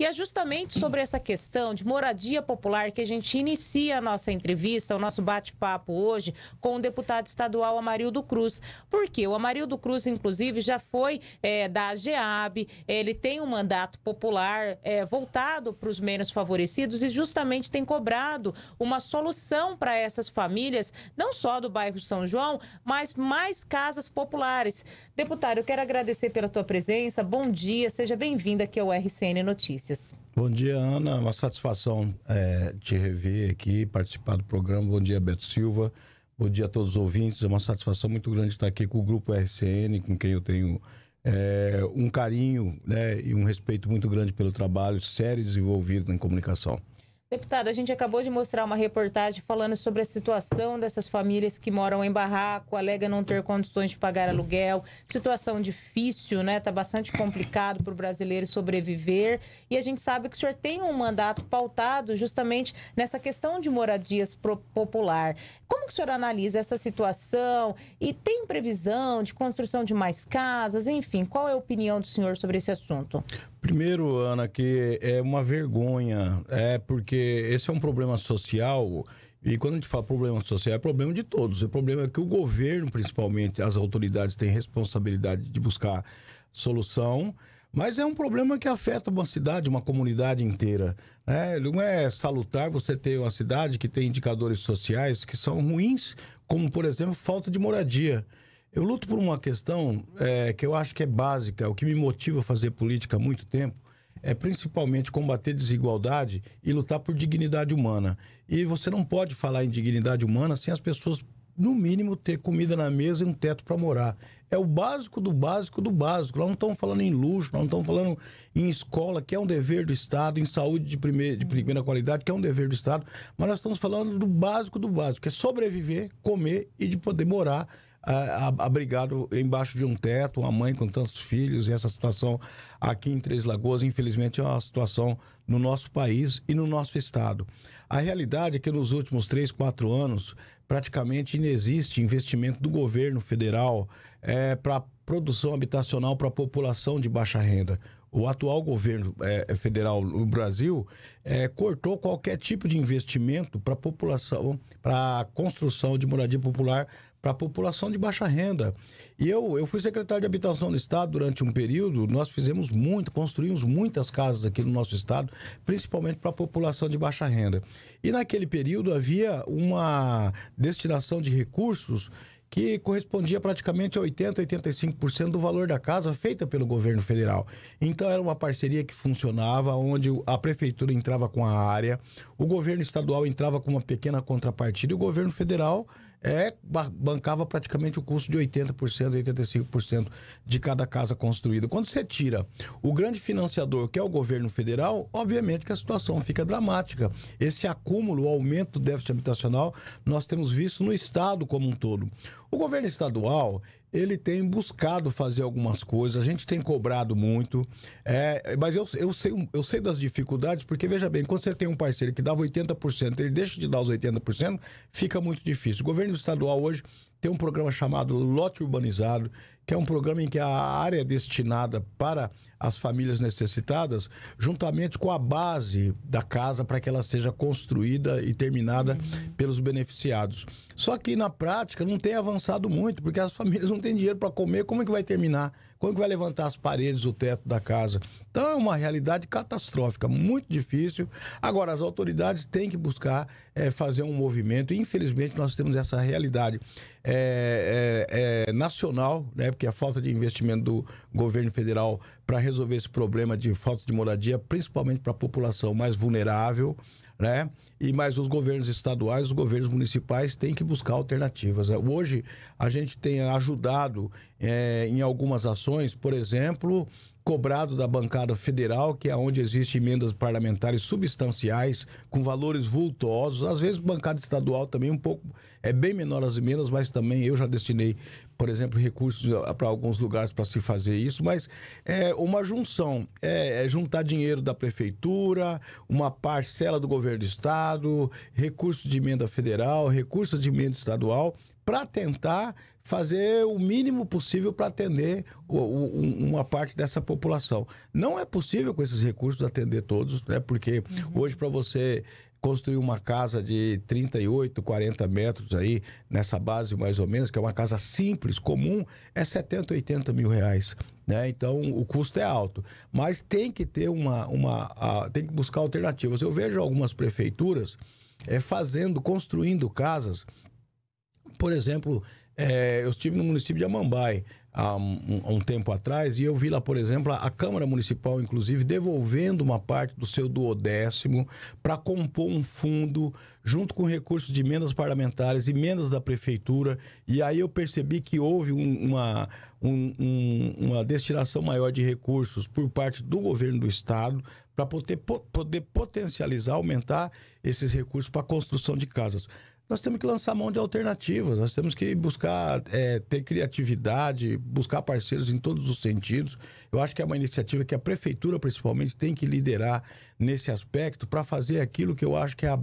E é justamente sobre essa questão de moradia popular que a gente inicia a nossa entrevista, o nosso bate-papo hoje com o deputado estadual Amarildo Cruz. Porque o Amarildo Cruz, inclusive, já foi é, da AGEAB, ele tem um mandato popular é, voltado para os menos favorecidos e justamente tem cobrado uma solução para essas famílias, não só do bairro São João, mas mais casas populares. Deputado, eu quero agradecer pela tua presença. Bom dia, seja bem-vindo aqui ao RCN Notícias. Notícias. Bom dia, Ana. Uma satisfação é, te rever aqui, participar do programa. Bom dia, Beto Silva. Bom dia a todos os ouvintes. É uma satisfação muito grande estar aqui com o Grupo RCN, com quem eu tenho é, um carinho né, e um respeito muito grande pelo trabalho sério desenvolvido em comunicação. Deputada, a gente acabou de mostrar uma reportagem falando sobre a situação dessas famílias que moram em barraco, alega não ter condições de pagar aluguel, situação difícil, né? Tá bastante complicado para o brasileiro sobreviver. E a gente sabe que o senhor tem um mandato pautado justamente nessa questão de moradias popular. Como que o senhor analisa essa situação? E tem previsão de construção de mais casas? Enfim, qual é a opinião do senhor sobre esse assunto? Primeiro, Ana, que é uma vergonha, é porque esse é um problema social. E quando a gente fala problema social, é problema de todos. O problema é que o governo, principalmente, as autoridades têm responsabilidade de buscar solução, mas é um problema que afeta uma cidade, uma comunidade inteira. Né? Não é salutar você ter uma cidade que tem indicadores sociais que são ruins, como, por exemplo, falta de moradia. Eu luto por uma questão é, que eu acho que é básica, o que me motiva a fazer política há muito tempo, é principalmente combater desigualdade e lutar por dignidade humana. E você não pode falar em dignidade humana sem as pessoas, no mínimo, ter comida na mesa e um teto para morar. É o básico do básico do básico. Nós não estamos falando em luxo, nós não estamos falando em escola, que é um dever do Estado, em saúde de, primeir, de primeira qualidade, que é um dever do Estado, mas nós estamos falando do básico do básico, que é sobreviver, comer e de poder morar abrigado embaixo de um teto, uma mãe com tantos filhos, e essa situação aqui em Três Lagoas, infelizmente, é uma situação no nosso país e no nosso estado. A realidade é que nos últimos três, quatro anos, praticamente inexiste investimento do governo federal é, para produção habitacional para a população de baixa renda o atual governo é, é, federal no Brasil é, cortou qualquer tipo de investimento para a população, para a construção de moradia popular para a população de baixa renda. E eu, eu fui secretário de habitação do Estado durante um período, nós fizemos muito, construímos muitas casas aqui no nosso Estado, principalmente para a população de baixa renda. E naquele período havia uma destinação de recursos que correspondia praticamente a 80%, 85% do valor da casa feita pelo governo federal. Então era uma parceria que funcionava, onde a prefeitura entrava com a área, o governo estadual entrava com uma pequena contrapartida e o governo federal é, bancava praticamente o custo de 80%, 85% de cada casa construída. Quando você tira o grande financiador, que é o governo federal, obviamente que a situação fica dramática. Esse acúmulo, o aumento do déficit habitacional, nós temos visto no Estado como um todo. O governo estadual, ele tem buscado fazer algumas coisas, a gente tem cobrado muito, é, mas eu, eu, sei, eu sei das dificuldades, porque veja bem, quando você tem um parceiro que dava 80%, ele deixa de dar os 80%, fica muito difícil. O governo estadual hoje tem um programa chamado Lote Urbanizado, que é um programa em que a área é destinada para as famílias necessitadas, juntamente com a base da casa para que ela seja construída e terminada uhum. pelos beneficiados. Só que na prática não tem avançado muito, porque as famílias não têm dinheiro para comer, como é que vai terminar? Quando que vai levantar as paredes, o teto da casa? Então é uma realidade catastrófica, muito difícil. Agora, as autoridades têm que buscar é, fazer um movimento. Infelizmente, nós temos essa realidade é, é, nacional, né? porque a falta de investimento do governo federal para resolver esse problema de falta de moradia, principalmente para a população mais vulnerável, né? e mais os governos estaduais, os governos municipais têm que buscar alternativas. Né? Hoje a gente tem ajudado é, em algumas ações, por exemplo, cobrado da bancada federal, que é onde existem emendas parlamentares substanciais, com valores vultuosos. Às vezes, bancada estadual também um pouco é bem menor as emendas, mas também eu já destinei, por exemplo, recursos eh, para alguns lugares para se fazer isso. Mas é uma junção, é, é juntar dinheiro da prefeitura, uma parcela do governo do estado, recursos de emenda federal, recursos de emenda estadual para tentar fazer o mínimo possível para atender o, o, uma parte dessa população. Não é possível com esses recursos atender todos, né? porque uhum. hoje para você construir uma casa de 38, 40 metros aí, nessa base mais ou menos, que é uma casa simples, comum, é 70, 80 mil reais. Né? Então o custo é alto. Mas tem que ter uma. uma a, tem que buscar alternativas. Eu vejo algumas prefeituras é, fazendo, construindo casas por exemplo, é, eu estive no município de Amambai há um, um, tempo atrás e eu vi lá, por exemplo, a Câmara Municipal, inclusive, devolvendo uma parte do seu duodécimo para compor um fundo junto com recursos de emendas parlamentares, emendas da Prefeitura. E aí eu percebi que houve um, uma, um, uma destinação maior de recursos por parte do governo do Estado para poder, poder potencializar, aumentar esses recursos para a construção de casas nós temos que lançar mão de alternativas, nós temos que buscar é, ter criatividade, buscar parceiros em todos os sentidos. Eu acho que é uma iniciativa que a prefeitura, principalmente, tem que liderar nesse aspecto para fazer aquilo que eu acho que é a,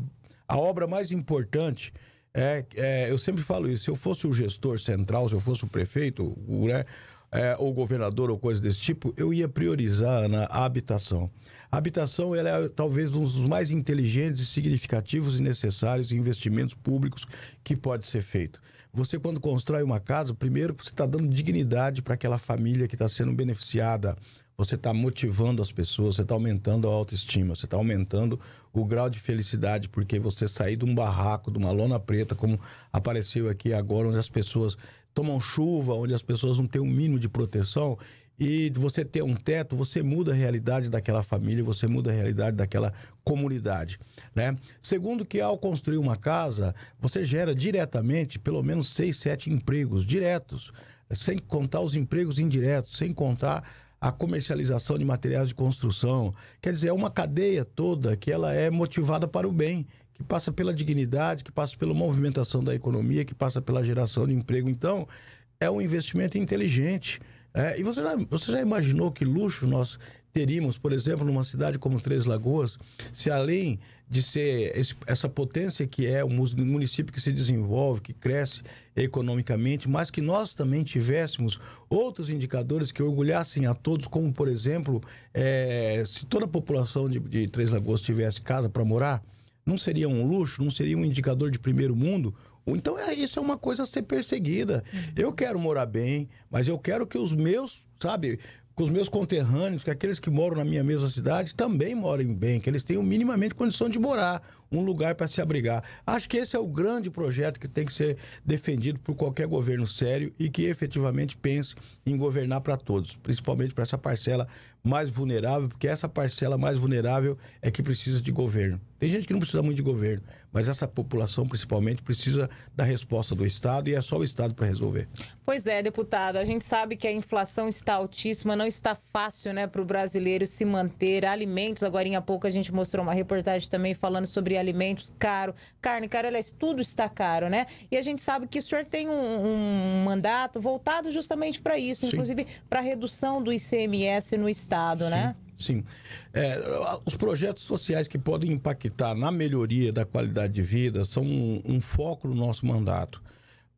a obra mais importante. É, é, eu sempre falo isso: se eu fosse o gestor central, se eu fosse o prefeito, o, né, é, ou governador ou coisa desse tipo, eu ia priorizar, Ana, a habitação habitação ela é talvez um dos mais inteligentes, significativos e necessários investimentos públicos que pode ser feito. Você, quando constrói uma casa, primeiro você está dando dignidade para aquela família que está sendo beneficiada. Você está motivando as pessoas, você está aumentando a autoestima, você está aumentando o grau de felicidade, porque você sair de um barraco, de uma lona preta, como apareceu aqui agora, onde as pessoas tomam chuva, onde as pessoas não têm o um mínimo de proteção, e você ter um teto, você muda a realidade daquela família, você muda a realidade daquela comunidade, né? Segundo que ao construir uma casa, você gera diretamente pelo menos seis, sete empregos diretos, sem contar os empregos indiretos, sem contar a comercialização de materiais de construção. Quer dizer, é uma cadeia toda que ela é motivada para o bem, que passa pela dignidade, que passa pela movimentação da economia, que passa pela geração de emprego. Então, é um investimento inteligente. É, e você já, você já imaginou que luxo nós teríamos, por exemplo, numa cidade como Três Lagoas, se além de ser esse, essa potência que é um município que se desenvolve, que cresce economicamente, mas que nós também tivéssemos outros indicadores que orgulhassem a todos, como, por exemplo, é, se toda a população de, de Três Lagoas tivesse casa para morar, não seria um luxo, não seria um indicador de primeiro mundo então é isso é uma coisa a ser perseguida. Uhum. Eu quero morar bem, mas eu quero que os meus, sabe, com os meus conterrâneos, que aqueles que moram na minha mesma cidade também morem bem, que eles tenham minimamente condição de morar um lugar para se abrigar. Acho que esse é o grande projeto que tem que ser defendido por qualquer governo sério e que efetivamente pense em governar para todos, principalmente para essa parcela mais vulnerável, porque essa parcela mais vulnerável é que precisa de governo. Tem gente que não precisa muito de governo, mas essa população principalmente precisa da resposta do Estado e é só o Estado para resolver. Pois é, deputado, a gente sabe que a inflação está altíssima, não está fácil né, para o brasileiro se manter. Alimentos, agora em pouco a gente mostrou uma reportagem também falando sobre alimentos alimentos caro, carne cara, aliás, tudo está caro, né? E a gente sabe que o senhor tem um, um mandato voltado justamente para isso, Sim. inclusive para redução do ICMS no Estado, né? Sim. né? Sim. É, os projetos sociais que podem impactar na melhoria da qualidade de vida são um, um foco do nosso mandato.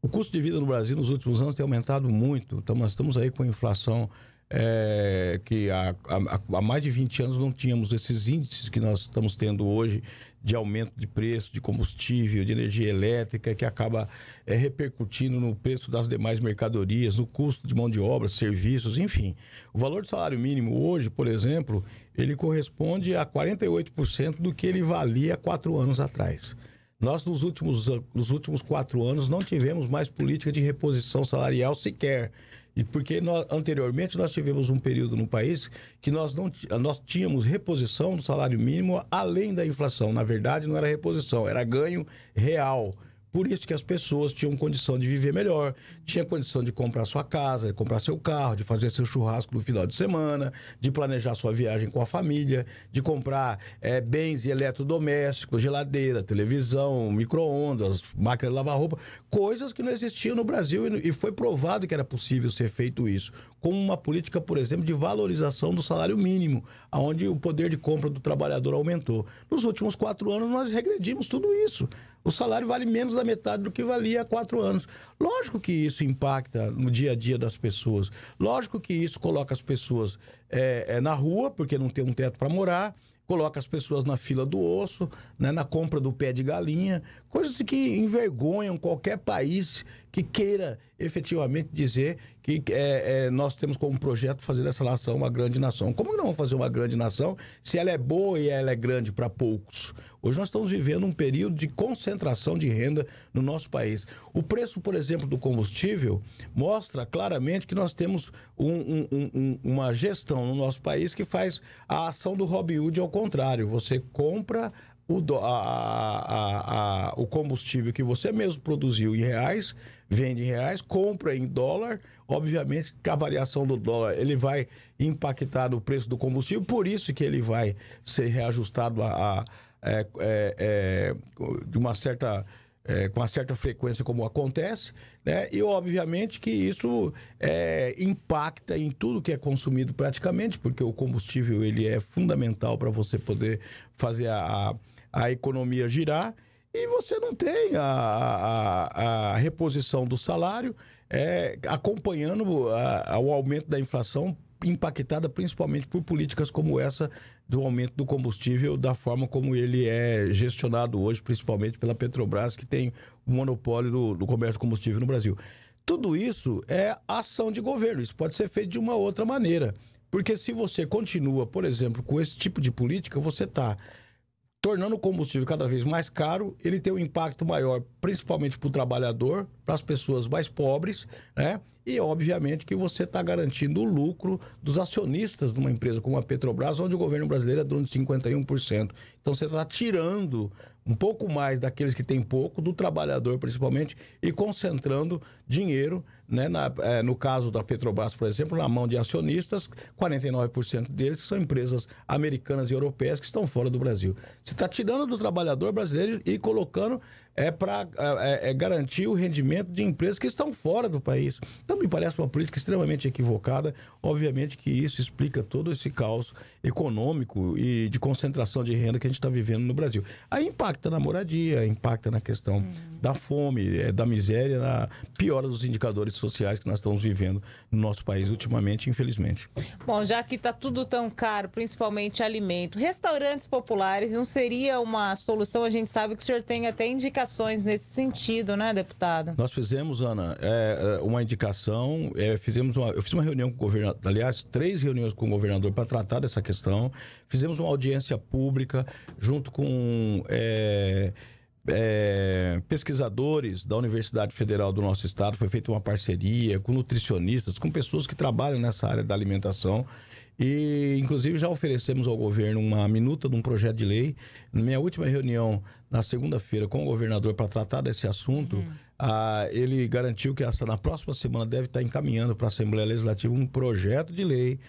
O custo de vida no Brasil nos últimos anos tem aumentado muito. Então, nós estamos aí com a inflação é, que há, há, há, mais de 20 anos não tínhamos esses índices que nós estamos tendo hoje de aumento de preço de combustível, de energia elétrica, que acaba é, repercutindo no preço das demais mercadorias, no custo de mão de obra, serviços, enfim. O valor do salário mínimo hoje, por exemplo, ele corresponde a 48% do que ele valia quatro anos atrás. Nós, nos últimos, nos últimos quatro anos, não tivemos mais política de reposição salarial sequer. E porque nós, anteriormente nós tivemos um período no país que nós não nós tínhamos reposição do salário mínimo além da inflação. Na verdade, não era reposição, era ganho real. Por isso que as pessoas tinham condição de viver melhor, tinha condição de comprar sua casa, de comprar seu carro, de fazer seu churrasco no final de semana, de planejar sua viagem com a família, de comprar é, bens e eletrodomésticos, geladeira, televisão, micro-ondas, máquina de lavar roupa, coisas que não existiam no Brasil e foi provado que era possível ser feito isso, como uma política, por exemplo, de valorização do salário mínimo, onde o poder de compra do trabalhador aumentou. Nos últimos quatro anos, nós regredimos tudo isso. O salário vale menos da metade do que valia há quatro anos. Lógico que isso impacta no dia a dia das pessoas. Lógico que isso coloca as pessoas é, é, na rua, porque não tem um teto para morar coloca as pessoas na fila do osso, né, na compra do pé de galinha, coisas que envergonham qualquer país que queira efetivamente dizer que é, é, nós temos como projeto fazer dessa nação uma grande nação. Como não vamos fazer uma grande nação se ela é boa e ela é grande para poucos? Hoje nós estamos vivendo um período de concentração de renda no nosso país. O preço, por exemplo, do combustível mostra claramente que nós temos um, um, um, uma gestão no nosso país que faz a ação do Robin Hood ao contrário. Você compra o, do, a, a, a, o combustível que você mesmo produziu em reais vende em reais, compra em dólar. Obviamente que a variação do dólar ele vai impactar no preço do combustível, por isso que ele vai ser reajustado a, a, é, é, é, de uma certa. É, com uma certa frequência como acontece, né? E obviamente que isso é, impacta em tudo que é consumido praticamente, porque o combustível ele é fundamental para você poder fazer a, a, a economia girar e você não tem a, a, a reposição do salário é, acompanhando a, o aumento da inflação impactada principalmente por políticas como essa do aumento do combustível, da forma como ele é gestionado hoje, principalmente pela Petrobras, que tem o monopólio do, do comércio de combustível no Brasil. Tudo isso é ação de governo, isso pode ser feito de uma outra maneira. Porque se você continua, por exemplo, com esse tipo de política, você está tornando o combustível cada vez mais caro, ele tem um impacto maior, principalmente para o trabalhador, para as pessoas mais pobres, né? E, obviamente, que você está garantindo o lucro dos acionistas de uma empresa como a Petrobras, onde o governo brasileiro é dono de 51%. Então, você está tirando um pouco mais daqueles que têm pouco, do trabalhador principalmente, e concentrando dinheiro, né, na, é, no caso da Petrobras, por exemplo, na mão de acionistas, 49% deles são empresas americanas e europeias que estão fora do Brasil. Você está tirando do trabalhador brasileiro e colocando é para é, é, é garantir o rendimento de empresas que estão fora do país. Então, me parece uma política extremamente equivocada. Obviamente que isso explica todo esse caos econômico e de concentração de renda que a gente está vivendo no Brasil. Aí impacta na moradia, impacta na questão da fome, eh, da miséria, na piora dos indicadores sociais que nós estamos vivendo no nosso país ultimamente, infelizmente. Bom, já que está tudo tão caro, principalmente alimento, restaurantes populares não seria uma solução? A gente sabe que o senhor tem até indicações indicações nesse sentido, né, deputado? Nós fizemos, Ana, é, é, uma indicação, é, fizemos uma, eu fiz uma reunião com o governador, aliás, três reuniões com o governador para tratar dessa questão. Fizemos uma audiência pública junto com é, é, pesquisadores da Universidade Federal do nosso estado. Foi feita uma parceria com nutricionistas, com pessoas que trabalham nessa área da alimentação e, inclusive, já oferecemos ao governo uma minuta de um projeto de lei. Na minha última reunião, na segunda-feira, com o governador para tratar desse assunto, uhum. ah, ele garantiu que essa, na próxima semana deve estar tá encaminhando para a Assembleia Legislativa um projeto de lei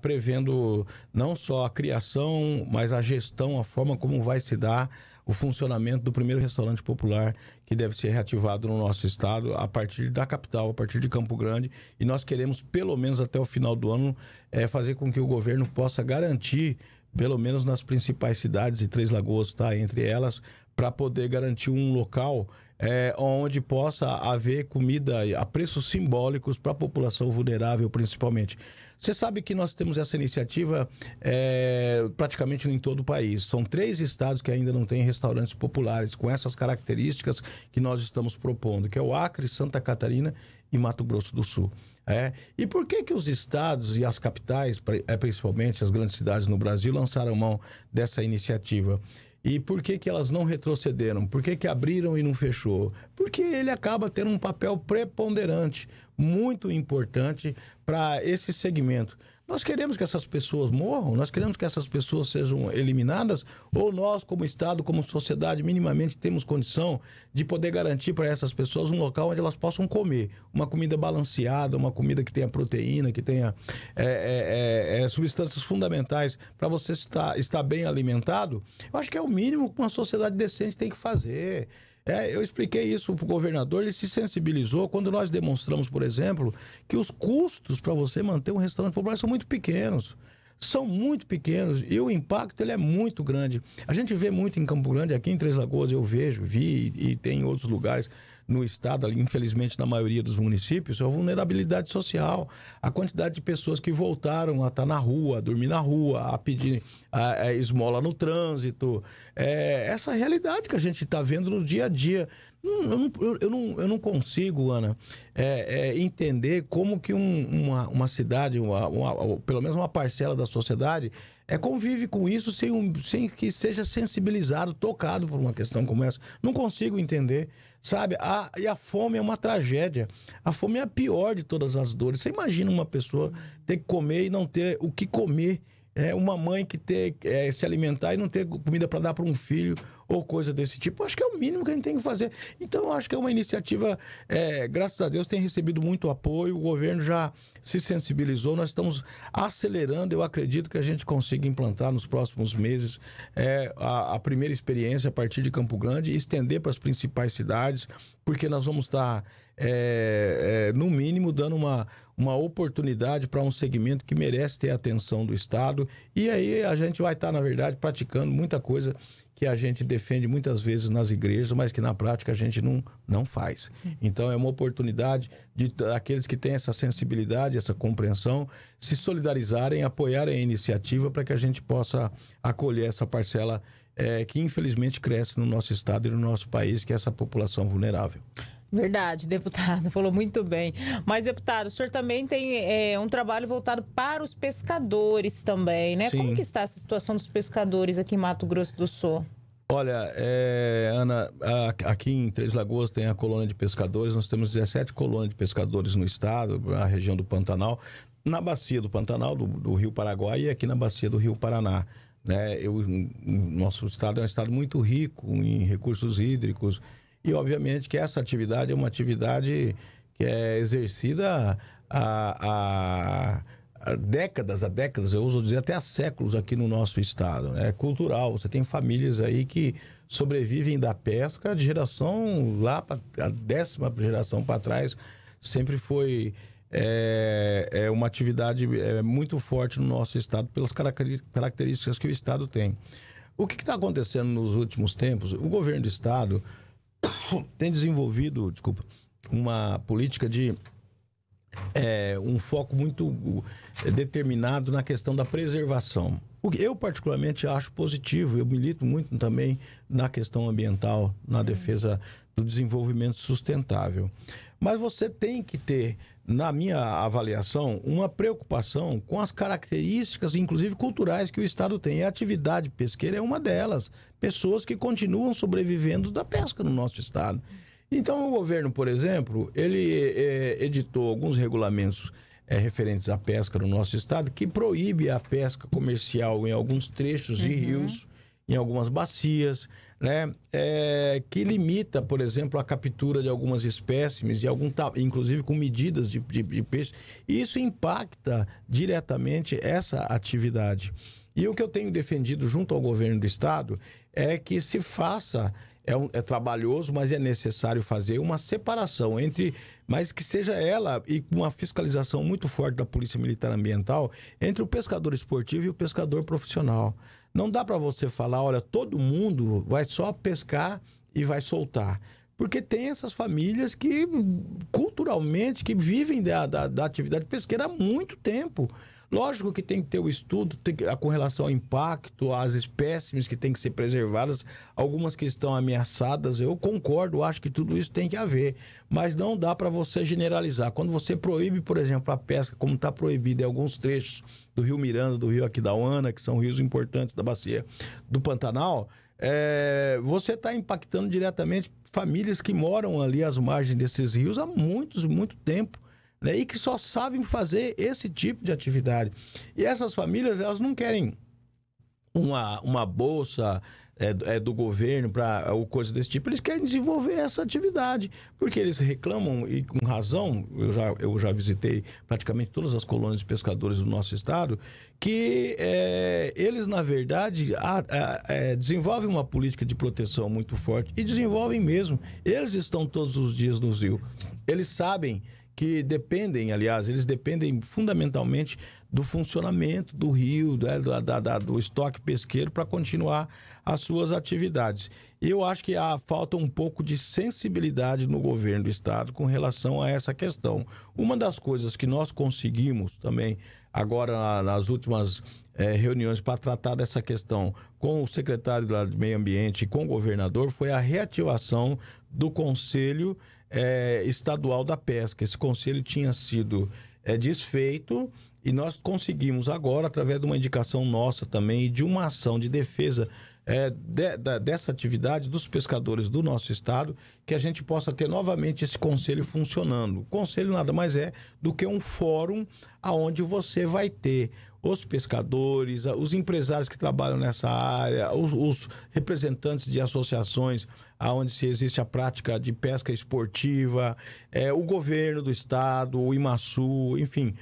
prevendo não só a criação, mas a gestão, a forma como vai se dar o funcionamento do primeiro restaurante popular que deve ser reativado no nosso estado a partir da capital, a partir de Campo Grande. E nós queremos, pelo menos até o final do ano, é, fazer com que o governo possa garantir, pelo menos nas principais cidades, e Três Lagoas está entre elas, para poder garantir um local é, onde possa haver comida a preços simbólicos para a população vulnerável, principalmente. Você sabe que nós temos essa iniciativa é, praticamente em todo o país. São três estados que ainda não têm restaurantes populares com essas características que nós estamos propondo, que é o Acre, Santa Catarina e Mato Grosso do Sul. É. E por que, que os estados e as capitais, é, principalmente as grandes cidades no Brasil, lançaram mão dessa iniciativa? E por que, que elas não retrocederam? Por que, que abriram e não fechou? Porque ele acaba tendo um papel preponderante, muito importante para esse segmento. Nós queremos que essas pessoas morram, nós queremos que essas pessoas sejam eliminadas, ou nós, como Estado, como sociedade, minimamente temos condição de poder garantir para essas pessoas um local onde elas possam comer uma comida balanceada, uma comida que tenha proteína, que tenha é, é, é, é substâncias fundamentais para você estar, estar bem alimentado. Eu acho que é o mínimo que uma sociedade decente tem que fazer. É, eu expliquei isso para o governador, ele se sensibilizou quando nós demonstramos, por exemplo, que os custos para você manter um restaurante popular são muito pequenos. São muito pequenos e o impacto ele é muito grande. A gente vê muito em Campo Grande, aqui em Três Lagoas eu vejo, vi e, e tem em outros lugares no estado, infelizmente na maioria dos municípios, a vulnerabilidade social, a quantidade de pessoas que voltaram a estar tá na rua, a dormir na rua, a pedir a, a esmola no trânsito. É essa realidade que a gente está vendo no dia a dia. Eu não, eu, eu não, eu não consigo, Ana, é, é, entender como que um, uma, uma cidade, uma, uma, pelo menos uma parcela da sociedade, é, convive com isso sem, um, sem que seja sensibilizado, tocado por uma questão como essa. Não consigo entender sabe? A, e a fome é uma tragédia. A fome é a pior de todas as dores. Você imagina uma pessoa ter que comer e não ter o que comer é uma mãe que ter é, se alimentar e não ter comida para dar para um filho ou coisa desse tipo, acho que é o mínimo que a gente tem que fazer. Então, acho que é uma iniciativa, é, graças a Deus, tem recebido muito apoio, o governo já se sensibilizou, nós estamos acelerando. Eu acredito que a gente consiga implantar nos próximos meses é, a, a, primeira experiência a partir de Campo Grande e estender para as principais cidades, porque nós vamos estar tá é, é, no mínimo dando uma, uma oportunidade para um segmento que merece ter a atenção do Estado. E aí a gente vai estar, tá, na verdade, praticando muita coisa que a gente defende muitas vezes nas igrejas, mas que na prática a gente não, não faz. Então é uma oportunidade de aqueles que têm essa sensibilidade, essa compreensão, se solidarizarem, apoiarem a iniciativa para que a gente possa acolher essa parcela é, que infelizmente cresce no nosso estado e no nosso país, que é essa população vulnerável. Verdade, deputado, falou muito bem. Mas, deputado, o senhor também tem é, um trabalho voltado para os pescadores também, né? Sim. Como que está essa situação dos pescadores aqui em Mato Grosso do Sul? Olha, é, Ana, aqui em Três Lagoas tem a colônia de pescadores, nós temos 17 colônias de pescadores no estado, na região do Pantanal, na bacia do Pantanal, do, do Rio Paraguai e aqui na bacia do Rio Paraná. Né? Eu, nosso estado é um estado muito rico em recursos hídricos, e, obviamente, que essa atividade é uma atividade que é exercida há, há, há décadas, há décadas, eu uso dizer até há séculos aqui no nosso estado. Né? É cultural. Você tem famílias aí que sobrevivem da pesca de geração lá, pra, a décima geração para trás, sempre foi é, é, uma atividade é, muito forte no nosso estado pelas características que o estado tem. O que está acontecendo nos últimos tempos? O governo do estado tem desenvolvido, desculpa, uma política de é, um foco muito é, determinado na questão da preservação. O que eu particularmente acho positivo, eu milito muito também na questão ambiental, na defesa do desenvolvimento sustentável. Mas você tem que ter na minha avaliação, uma preocupação com as características, inclusive culturais, que o Estado tem. E a atividade pesqueira é uma delas. Pessoas que continuam sobrevivendo da pesca no nosso Estado. Então, o governo, por exemplo, ele é, editou alguns regulamentos é, referentes à pesca no nosso Estado que proíbe a pesca comercial em alguns trechos de uhum. rios, em algumas bacias né, é, que limita, por exemplo, a captura de algumas espécimes, de algum inclusive com medidas de, de, de peixe. Isso impacta diretamente essa atividade. E o que eu tenho defendido junto ao governo do estado é que se faça é, um, é, trabalhoso, mas é necessário fazer uma separação entre, mas que seja ela e com uma fiscalização muito forte da Polícia Militar Ambiental entre o pescador esportivo e o pescador profissional. Não dá para você falar, olha, todo mundo vai só pescar e vai soltar. Porque tem essas famílias que, culturalmente, que vivem da, da, da atividade pesqueira há muito tempo. Lógico que tem que ter o estudo tem, com relação ao impacto, às espécies que têm que ser preservadas, algumas que estão ameaçadas. Eu concordo, acho que tudo isso tem que haver. Mas não dá para você generalizar. Quando você proíbe, por exemplo, a pesca, como está proibida em alguns trechos do Rio Miranda, do Rio Aquidauana, que são rios importantes da bacia do Pantanal, é, você está impactando diretamente famílias que moram ali às margens desses rios há muitos, muito tempo. Né, e que só sabem fazer esse tipo de atividade. E essas famílias, elas não querem uma, uma bolsa é, é do governo para ou coisa desse tipo, eles querem desenvolver essa atividade. Porque eles reclamam, e com razão, eu já, eu já visitei praticamente todas as colônias de pescadores do nosso estado, que é, eles, na verdade, a, a, é, desenvolvem uma política de proteção muito forte. E desenvolvem mesmo. Eles estão todos os dias no Rio. Eles sabem que dependem, aliás, eles dependem fundamentalmente do funcionamento do rio, né, do, da, da, do estoque pesqueiro para continuar as suas atividades. Eu acho que há falta um pouco de sensibilidade no governo do estado com relação a essa questão. Uma das coisas que nós conseguimos também agora nas últimas é, reuniões para tratar dessa questão com o secretário do Meio Ambiente e com o governador foi a reativação do Conselho é, Estadual da Pesca. Esse conselho tinha sido é, desfeito e nós conseguimos agora, através de uma indicação nossa também, e de uma ação de defesa é, de, dessa atividade dos pescadores do nosso estado, que a gente possa ter novamente esse conselho funcionando. O conselho nada mais é do que um fórum aonde você vai ter os pescadores, os empresários que trabalham nessa área, os, os representantes de associações aonde se existe a prática de pesca esportiva, é, o governo do estado, o IMASU, enfim,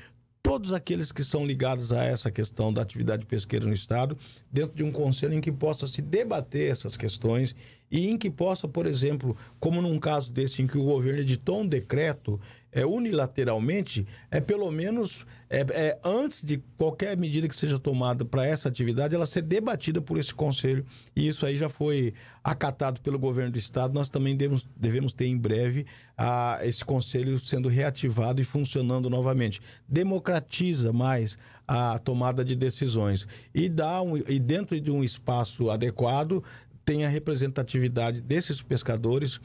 todos aqueles que são ligados a essa questão da atividade pesqueira no Estado, dentro de um conselho em que possa se debater essas questões e em que possa, por exemplo, como num caso desse em que o governo editou um decreto é, unilateralmente, é pelo menos é, é, antes de qualquer medida que seja tomada para essa atividade, ela ser debatida por esse conselho. E isso aí já foi acatado pelo governo do estado. Nós também devemos, devemos ter em breve a, esse conselho sendo reativado e funcionando novamente. Democratiza mais a tomada de decisões e dá um, e dentro de um espaço adequado tem a representatividade desses pescadores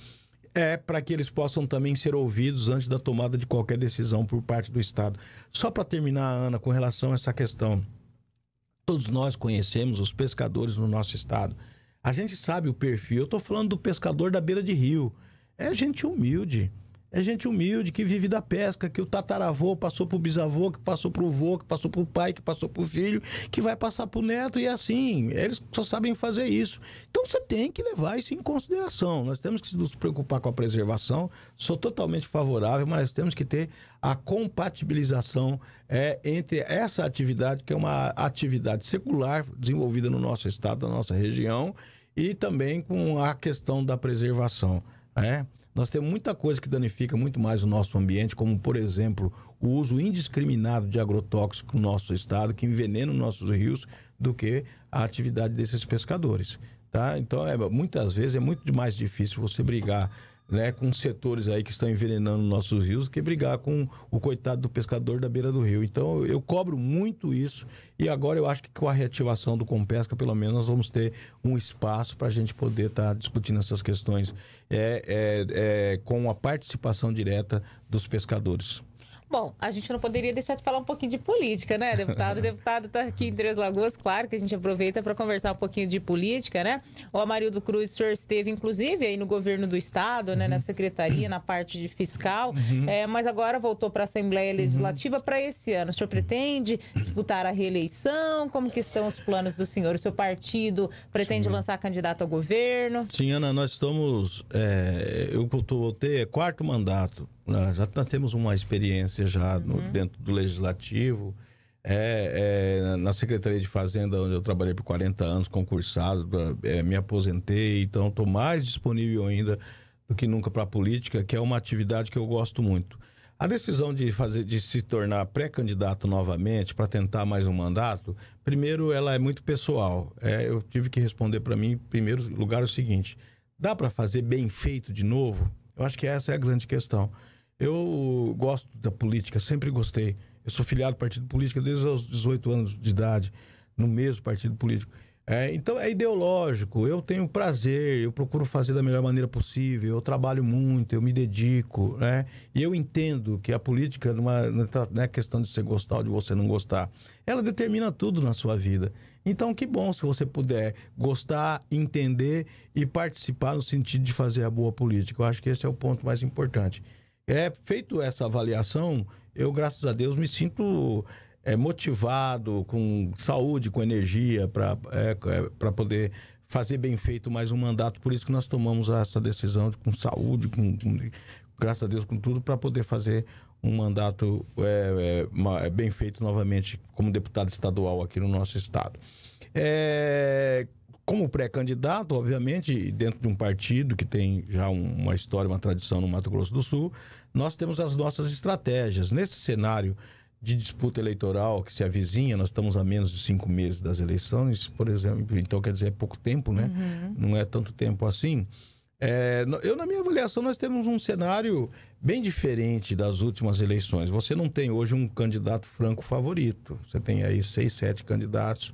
é, para que eles possam também ser ouvidos antes da tomada de qualquer decisão por parte do Estado. Só para terminar, Ana, com relação a essa questão. Todos nós conhecemos os pescadores no nosso Estado. A gente sabe o perfil. Eu estou falando do pescador da beira de rio. É gente humilde é gente humilde que vive da pesca, que o tataravô passou pro bisavô, que passou pro vô, que passou pro pai, que passou pro filho, que vai passar pro neto e é assim. Eles só sabem fazer isso. Então você tem que levar isso em consideração. Nós temos que nos preocupar com a preservação. Sou totalmente favorável, mas temos que ter a compatibilização é, entre essa atividade, que é uma atividade secular desenvolvida no nosso estado, na nossa região, e também com a questão da preservação. né nós temos muita coisa que danifica muito mais o nosso ambiente, como, por exemplo, o uso indiscriminado de agrotóxico no nosso estado, que envenena os nossos rios, do que a atividade desses pescadores. Tá? Então, é, muitas vezes é muito mais difícil você brigar né, com setores aí que estão envenenando nossos rios, que brigar com o coitado do pescador da beira do rio. Então, eu cobro muito isso e agora eu acho que com a reativação do Compesca, pelo menos, nós vamos ter um espaço para a gente poder estar tá discutindo essas questões é, é, é, com a participação direta dos pescadores. Bom, a gente não poderia deixar de falar um pouquinho de política, né, deputado? o deputado está aqui em Três Lagoas, claro que a gente aproveita para conversar um pouquinho de política, né? O Amarildo Cruz, o senhor esteve, inclusive, aí no governo do Estado, né, uhum. na secretaria, na parte de fiscal, uhum. é, mas agora voltou para a Assembleia uhum. Legislativa uhum. para esse ano. O senhor pretende disputar a reeleição? Como que estão os planos do senhor? O seu partido pretende Sim. lançar candidato ao governo? Sim, Ana, nós estamos... É, eu voltei, é quarto mandato ah, já nós temos uma experiência já no, uhum. dentro do legislativo. É, é, na Secretaria de Fazenda, onde eu trabalhei por 40 anos, concursado, é, me aposentei, então estou mais disponível ainda do que nunca para a política, que é uma atividade que eu gosto muito. A decisão de fazer, de se tornar pré-candidato novamente para tentar mais um mandato, primeiro ela é muito pessoal. É, eu tive que responder para mim, em primeiro lugar, o seguinte: dá para fazer bem feito de novo? Eu acho que essa é a grande questão. Eu gosto da política, sempre gostei. Eu sou filiado do partido político desde os 18 anos de idade, no mesmo partido político. É, então é ideológico, eu tenho prazer, eu procuro fazer da melhor maneira possível, eu trabalho muito, eu me dedico, né? E eu entendo que a política não é, tá, não é questão de você gostar ou de você não gostar. Ela determina tudo na sua vida. Então que bom se você puder gostar, entender e participar no sentido de fazer a boa política. Eu acho que esse é o ponto mais importante. É, feito essa avaliação, eu, graças a Deus, me sinto é, motivado, com saúde, com energia, para é, é poder fazer bem feito mais um mandato. Por isso que nós tomamos essa decisão de, com saúde, com, com, graças a Deus, com tudo, para poder fazer um mandato é, é, é, bem feito novamente como deputado estadual aqui no nosso estado. É, como pré-candidato, obviamente, dentro de um partido que tem já uma história, uma tradição no Mato Grosso do Sul, nós temos as nossas estratégias. Nesse cenário de disputa eleitoral que se avizinha, nós estamos a menos de cinco meses das eleições, por exemplo, então quer dizer, é pouco tempo, né? Uhum. Não é tanto tempo assim. É, eu, na minha avaliação, nós temos um cenário bem diferente das últimas eleições. Você não tem hoje um candidato franco favorito. Você tem aí seis, sete candidatos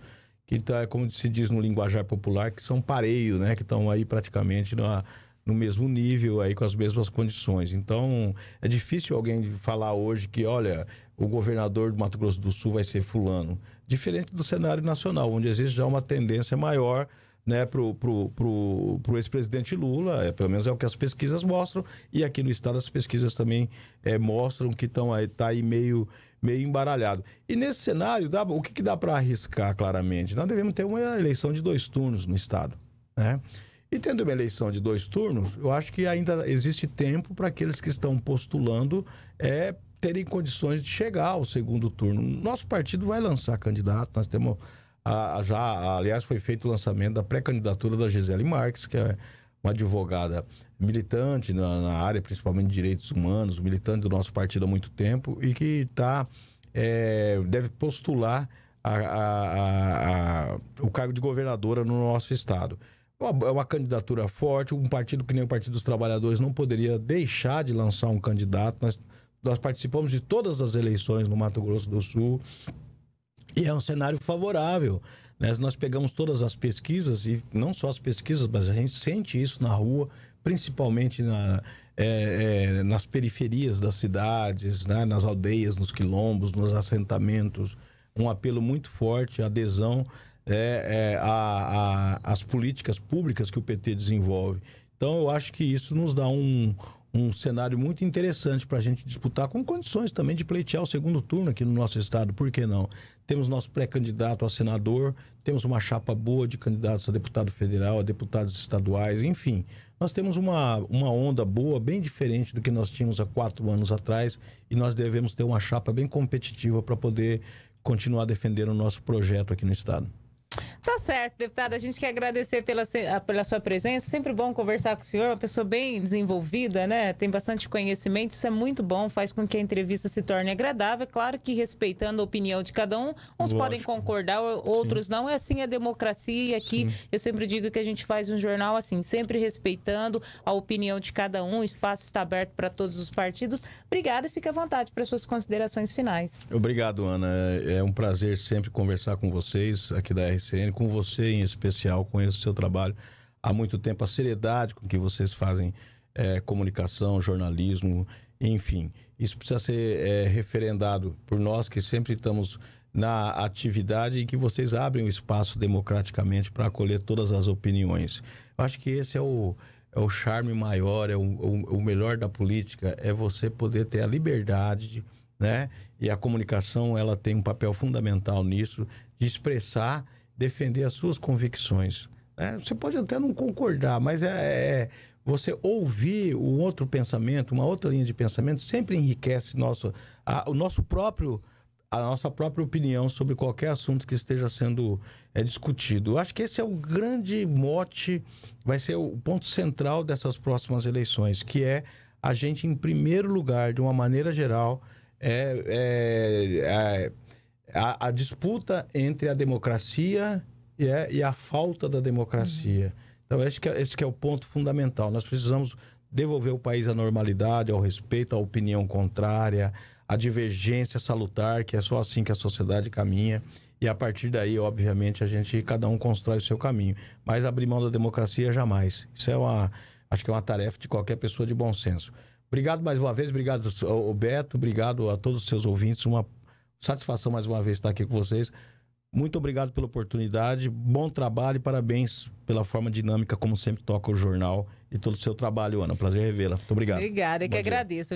que tá, como se diz no linguajar popular, que são pareio, né? Que estão aí praticamente na, no mesmo nível, aí com as mesmas condições. Então, é difícil alguém falar hoje que, olha, o governador do Mato Grosso do Sul vai ser fulano. Diferente do cenário nacional, onde existe já é uma tendência maior né, pro, pro, pro, pro ex-presidente Lula, é, pelo menos é o que as pesquisas mostram, e aqui no estado as pesquisas também é, mostram que estão aí, tá aí meio meio embaralhado. E nesse cenário, dá, o que, que dá para arriscar claramente? Nós devemos ter uma eleição de dois turnos no Estado. Né? E tendo uma eleição de dois turnos, eu acho que ainda existe tempo para aqueles que estão postulando é, terem condições de chegar ao segundo turno. Nosso partido vai lançar candidato, nós temos a, já, a, aliás, foi feito o lançamento da pré-candidatura da Gisele Marques, que é uma advogada militante na, na, área, principalmente de direitos humanos, militante do nosso partido há muito tempo e que está é, deve postular a, a, a, o cargo de governadora no nosso estado. É, é uma candidatura forte, um partido que nem o Partido dos Trabalhadores não poderia deixar de lançar um candidato. Nós, nós participamos de todas as eleições no Mato Grosso do Sul e é um cenário favorável. Né? Nós pegamos todas as pesquisas, e não só as pesquisas, mas a gente sente isso na rua, principalmente na, é, é, nas periferias das cidades, né? nas aldeias, nos quilombos, nos assentamentos. Um apelo muito forte, adesão é, é às políticas públicas que o PT desenvolve. Então, eu acho que isso nos dá um, um cenário muito interessante para a gente disputar, com condições também de pleitear o segundo turno aqui no nosso estado, por que não? Temos nosso pré-candidato a senador, temos uma chapa boa de candidatos a deputado federal, a deputados estaduais, enfim. Nós temos uma, uma onda boa, bem diferente do que nós tínhamos há quatro anos atrás, e nós devemos ter uma chapa bem competitiva para poder continuar defendendo o nosso projeto aqui no Estado. Tá certo, deputada. A gente quer agradecer pela, ah, pela sua presença. Sempre bom conversar com o senhor. Uma pessoa bem desenvolvida, né? Tem bastante conhecimento. Isso é muito bom. Faz com que a entrevista se torne agradável. É claro que respeitando a opinião de cada um. Uns Lógico. podem concordar, outros Sim. não. É assim a democracia. E aqui Sim. eu sempre digo que a gente faz um jornal assim, sempre respeitando a opinião de cada um. O espaço está aberto para todos os partidos. Obrigada e fica à vontade para suas considerações finais. Obrigado, Ana. É, é um prazer sempre conversar com vocês aqui da RC. RCN, com você em especial, conheço o seu trabalho há muito tempo, a seriedade com que vocês fazem é, comunicação, jornalismo, enfim. Isso precisa ser é, referendado por nós que sempre estamos na atividade e que vocês abrem o um espaço democraticamente para acolher todas as opiniões. Eu acho que esse é o, é o charme maior, é o, o, o melhor da política, é você poder ter a liberdade, né? E a comunicação, ela tem um papel fundamental nisso, de expressar defender as suas convicções. Né? Você pode até não concordar, mas é, é, é, você ouvir um outro pensamento, uma outra linha de pensamento, sempre enriquece nosso, a, o nosso próprio a nossa própria opinião sobre qualquer assunto que esteja sendo é, discutido. Eu acho que esse é o grande mote, vai ser o ponto central dessas próximas eleições, que é a gente, em primeiro lugar, de uma maneira geral, é, é, é a, a disputa entre a democracia e, é, e a falta da democracia. Uhum. Então, acho que, é, esse que é o ponto fundamental. Nós precisamos devolver o país à normalidade, ao respeito, à opinião contrária, à divergência salutar, que é só assim que a sociedade caminha. E a partir daí, obviamente, a gente, cada um constrói o seu caminho. Mas abrir mão da democracia jamais. Isso é uma, acho que é uma tarefa de qualquer pessoa de bom senso. Obrigado mais uma vez, obrigado Beto, obrigado a todos os seus ouvintes. Uma Satisfação mais uma vez estar aqui com vocês. Muito obrigado pela oportunidade, bom trabalho e parabéns pela forma dinâmica como sempre toca o jornal e todo o seu trabalho, Ana. Prazer revê-la. Muito obrigado. Obrigada, que dia. agradeço.